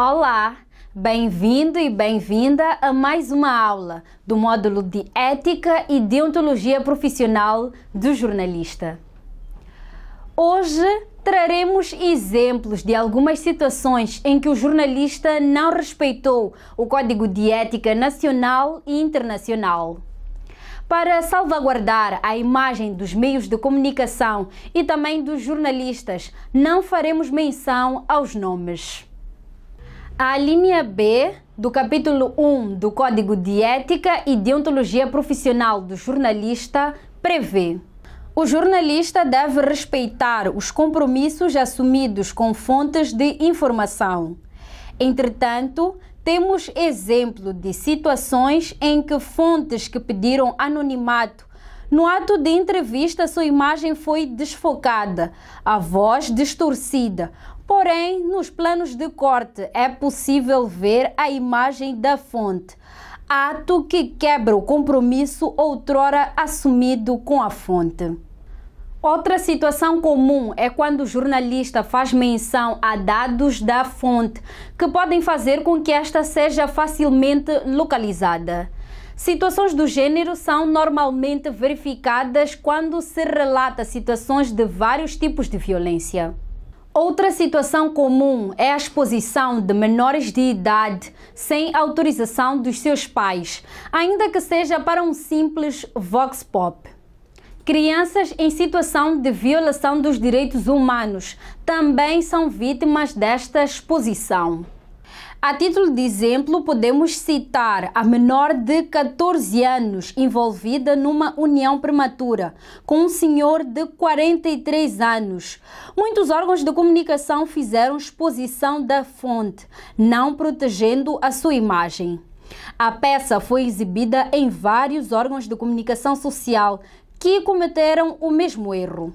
Olá, bem-vindo e bem-vinda a mais uma aula do módulo de Ética e Deontologia Profissional do Jornalista. Hoje traremos exemplos de algumas situações em que o jornalista não respeitou o Código de Ética Nacional e Internacional para salvaguardar a imagem dos meios de comunicação e também dos jornalistas, não faremos menção aos nomes. A linha B do capítulo 1 do Código de Ética e Deontologia Profissional do Jornalista prevê: o jornalista deve respeitar os compromissos assumidos com fontes de informação. Entretanto, temos exemplo de situações em que fontes que pediram anonimato no ato de entrevista, sua imagem foi desfocada, a voz distorcida. Porém, nos planos de corte é possível ver a imagem da fonte. Ato que quebra o compromisso outrora assumido com a fonte. Outra situação comum é quando o jornalista faz menção a dados da fonte, que podem fazer com que esta seja facilmente localizada. Situações do gênero são normalmente verificadas quando se relata situações de vários tipos de violência. Outra situação comum é a exposição de menores de idade sem autorização dos seus pais, ainda que seja para um simples vox pop. Crianças em situação de violação dos direitos humanos também são vítimas desta exposição. A título de exemplo, podemos citar a menor de 14 anos envolvida numa união prematura com um senhor de 43 anos. Muitos órgãos de comunicação fizeram exposição da fonte, não protegendo a sua imagem. A peça foi exibida em vários órgãos de comunicação social que cometeram o mesmo erro.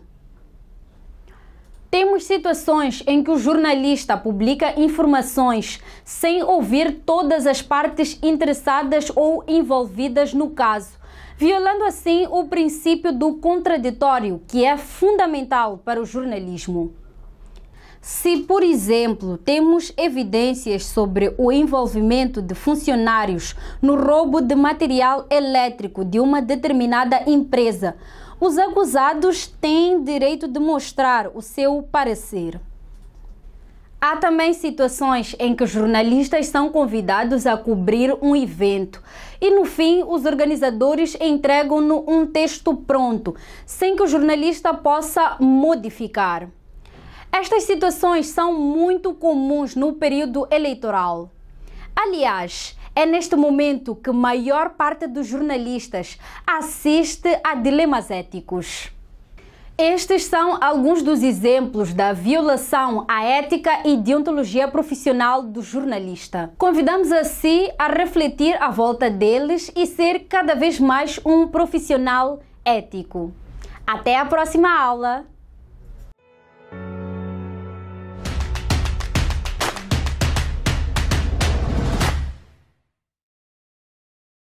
Temos situações em que o jornalista publica informações sem ouvir todas as partes interessadas ou envolvidas no caso, violando assim o princípio do contraditório, que é fundamental para o jornalismo. Se, por exemplo, temos evidências sobre o envolvimento de funcionários no roubo de material elétrico de uma determinada empresa, os acusados têm direito de mostrar o seu parecer. Há também situações em que jornalistas são convidados a cobrir um evento e, no fim, os organizadores entregam-no um texto pronto, sem que o jornalista possa modificar. Estas situações são muito comuns no período eleitoral. Aliás, é neste momento que maior parte dos jornalistas assiste a dilemas éticos. Estes são alguns dos exemplos da violação à ética e deontologia profissional do jornalista. Convidamos a si a refletir à volta deles e ser cada vez mais um profissional ético. Até a próxima aula!